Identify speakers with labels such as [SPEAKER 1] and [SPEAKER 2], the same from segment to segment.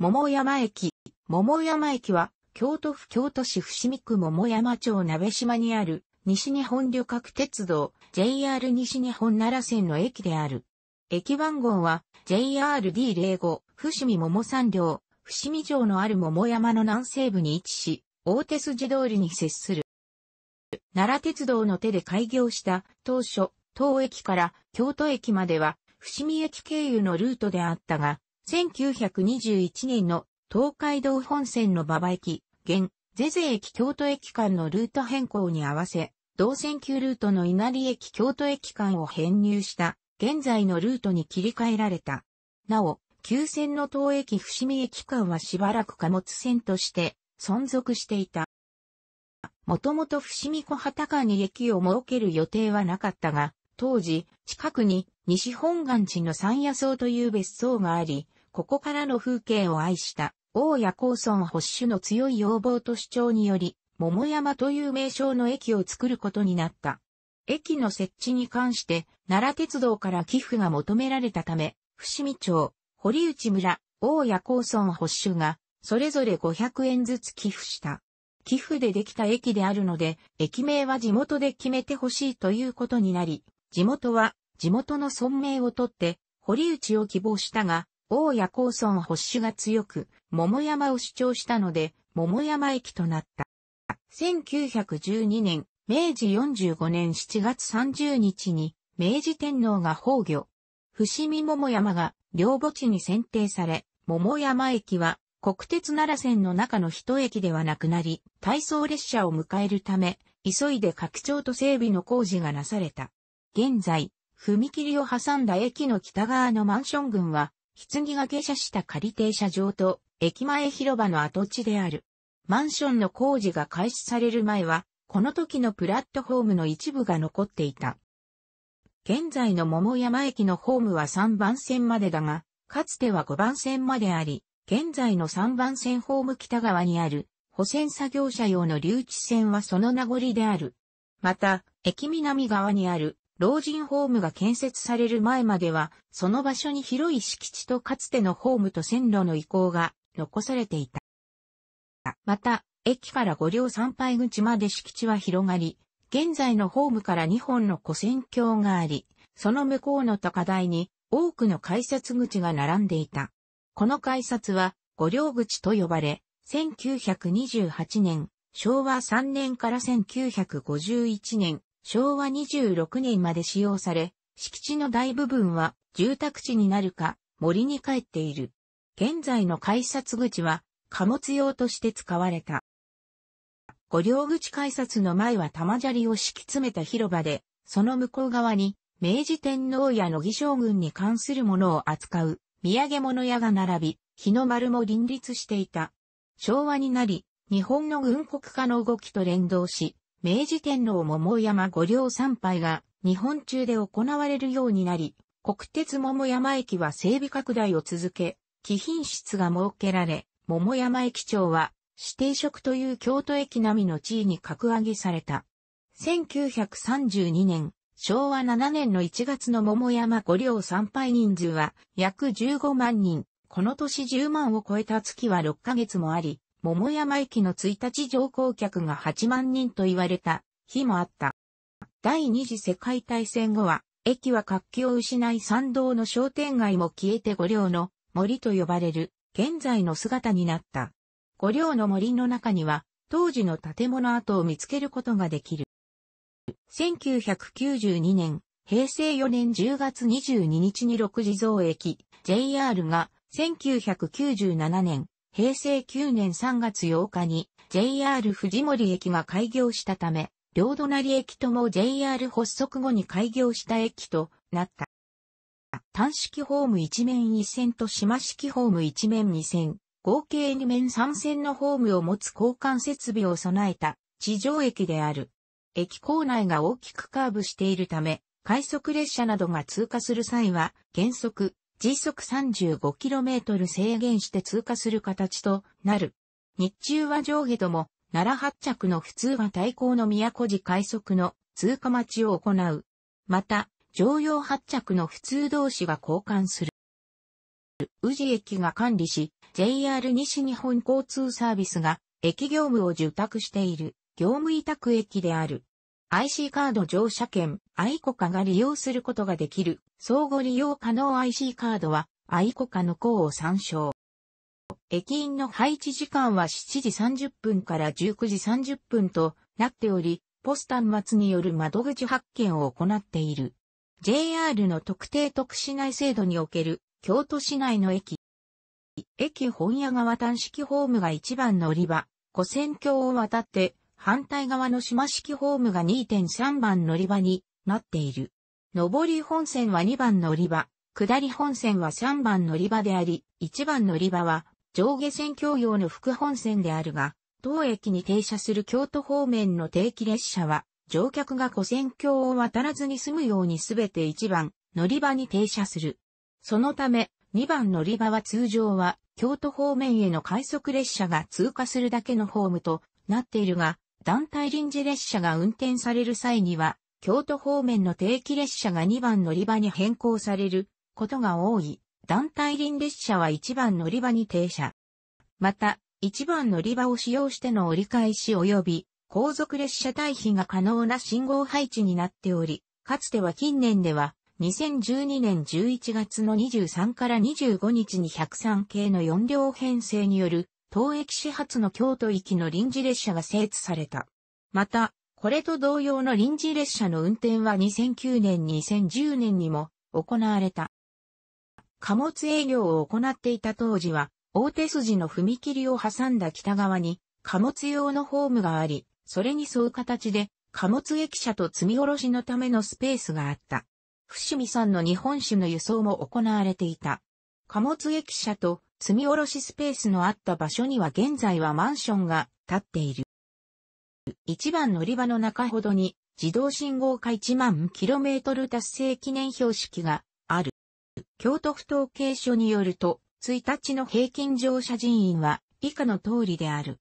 [SPEAKER 1] 桃山駅。桃山駅は、京都府京都市伏見区桃山町鍋島にある、西日本旅客鉄道、JR 西日本奈良線の駅である。駅番号は、JRD05、伏見桃山両、伏見城のある桃山の南西部に位置し、大手筋通りに接する。奈良鉄道の手で開業した当初、当駅から京都駅までは、伏見駅経由のルートであったが、1921年の東海道本線の馬場駅、現、ゼゼ駅京都駅間のルート変更に合わせ、同線級ルートの稲荷駅京都駅間を編入した、現在のルートに切り替えられた。なお、旧線の当駅伏見駅間はしばらく貨物線として存続していた。もともと伏見小畑間に駅を設ける予定はなかったが、当時、近くに西本願寺の山野草という別荘があり、ここからの風景を愛した、大谷高村保守の強い要望と主張により、桃山という名称の駅を作ることになった。駅の設置に関して、奈良鉄道から寄付が求められたため、伏見町、堀内村、大谷高村保守が、それぞれ500円ずつ寄付した。寄付でできた駅であるので、駅名は地元で決めてほしいということになり、地元は地元の村名をとって、堀内を希望したが、大谷高村保守が強く、桃山を主張したので、桃山駅となった。1912年、明治45年7月30日に、明治天皇が崩御。伏見桃山が両墓地に選定され、桃山駅は国鉄奈良線の中の一駅ではなくなり、体操列車を迎えるため、急いで拡張と整備の工事がなされた。現在、踏切を挟んだ駅の北側のマンション群は、棺が下車した仮停車場と駅前広場の跡地である。マンションの工事が開始される前は、この時のプラットフォームの一部が残っていた。現在の桃山駅のホームは3番線までだが、かつては5番線まであり、現在の3番線ホーム北側にある、保線作業車用の留置線はその名残である。また、駅南側にある老人ホームが建設される前までは、その場所に広い敷地とかつてのホームと線路の移行が残されていた。また、駅から五両参拝口まで敷地は広がり、現在のホームから2本の古線橋があり、その向こうの高台に多くの改札口が並んでいた。この改札は五両口と呼ばれ、1928年、昭和3年から1951年、昭和26年まで使用され、敷地の大部分は住宅地になるか森に帰っている。現在の改札口は貨物用として使われた。五両口改札の前は玉砂利を敷き詰めた広場で、その向こう側に明治天皇や乃木将軍に関するものを扱う土産物屋が並び、日の丸も林立していた。昭和になり、日本の軍国化の動きと連動し、明治天皇桃山御陵参拝が日本中で行われるようになり、国鉄桃山駅は整備拡大を続け、貴賓室が設けられ、桃山駅長は指定職という京都駅並みの地位に格上げされた。1932年、昭和7年の1月の桃山御陵参拝人数は約15万人、この年10万を超えた月は6ヶ月もあり、桃山駅の1日乗降客が8万人と言われた日もあった。第二次世界大戦後は、駅は活気を失い参道の商店街も消えて五稜の森と呼ばれる現在の姿になった。五稜の森の中には当時の建物跡を見つけることができる。1992年、平成4年10月22日に6時蔵駅 JR が1997年平成9年3月8日に JR 藤森駅が開業したため、両隣駅とも JR 発足後に開業した駅となった。単式ホーム1面1線と島式ホーム1面2線、合計2面3線のホームを持つ交換設備を備えた地上駅である。駅構内が大きくカーブしているため、快速列車などが通過する際は、原則、時速 35km 制限して通過する形となる。日中は上下とも、奈良発着の普通は対抗の宮古寺快速の通過待ちを行う。また、常用発着の普通同士が交換する。宇治駅が管理し、JR 西日本交通サービスが駅業務を受託している業務委託駅である。IC カード乗車券、アイコカが利用することができる、相互利用可能 IC カードは、アイコカの項を参照。駅員の配置時間は7時30分から19時30分となっており、ポスター末による窓口発見を行っている。JR の特定特市内制度における京都市内の駅。駅本屋川単式ホームが一番乗り場、古戦橋を渡って反対側の島式ホームが2.3番乗り場になっている。上り本線は2番乗り場、下り本線は3番乗り場であり、1番乗り場は上下線共用の副本線であるが、当駅に停車する京都方面の定期列車は、乗客が古線橋を渡らずに済むようにすべて1番乗り場に停車する。そのため、2番乗り場は通常は京都方面への快速列車が通過するだけのホームとなっているが、団体臨時列車が運転される際には、京都方面の定期列車が2番乗り場に変更されることが多い。団体臨列車は1番乗り場に停車。また、1番乗り場を使用しての折り返し及び後続列車退避が可能な信号配置になっており、かつては近年では2012年11月の23から25日に103系の4両編成による東駅始発の京都行きの臨時列車が整地された。また、これと同様の臨時列車の運転は2009年2010年にも行われた。貨物営業を行っていた当時は、大手筋の踏切を挟んだ北側に貨物用のホームがあり、それに沿う形で貨物駅舎と積み下ろしのためのスペースがあった。伏見さんの日本酒の輸送も行われていた。貨物駅舎と積み下ろしスペースのあった場所には現在はマンションが建っている。一番乗り場の中ほどに自動信号化1万キロメートル達成記念標識がある。京都府統計所によると、1日の平均乗車人員は以下の通りである。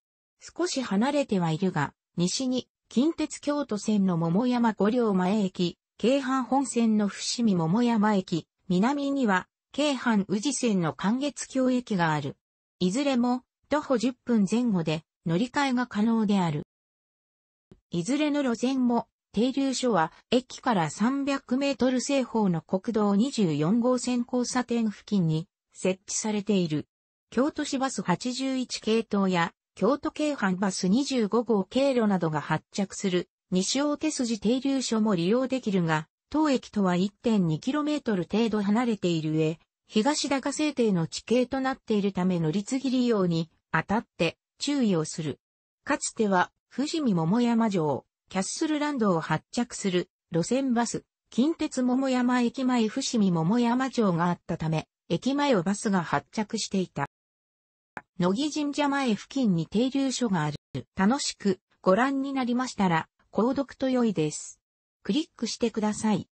[SPEAKER 1] 少し離れてはいるが、西に近鉄京都線の桃山五両前駅、京阪本線の伏見桃山駅、南には京阪宇治線の関月橋駅がある。いずれも、徒歩10分前後で乗り換えが可能である。いずれの路線も、停留所は駅から300メートル西方の国道24号線交差点付近に設置されている。京都市バス81系統や京都京阪バス25号経路などが発着する西大手筋停留所も利用できるが、当駅とは 1.2km 程度離れている上、東高制定の地形となっているため乗り継ぎ利用にあたって注意をする。かつては、富士見桃山城、キャッスルランドを発着する路線バス、近鉄桃山駅前富士見桃山城があったため、駅前をバスが発着していた。野木神社前付近に停留所がある。楽しくご覧になりましたら、購読と良いです。クリックしてください。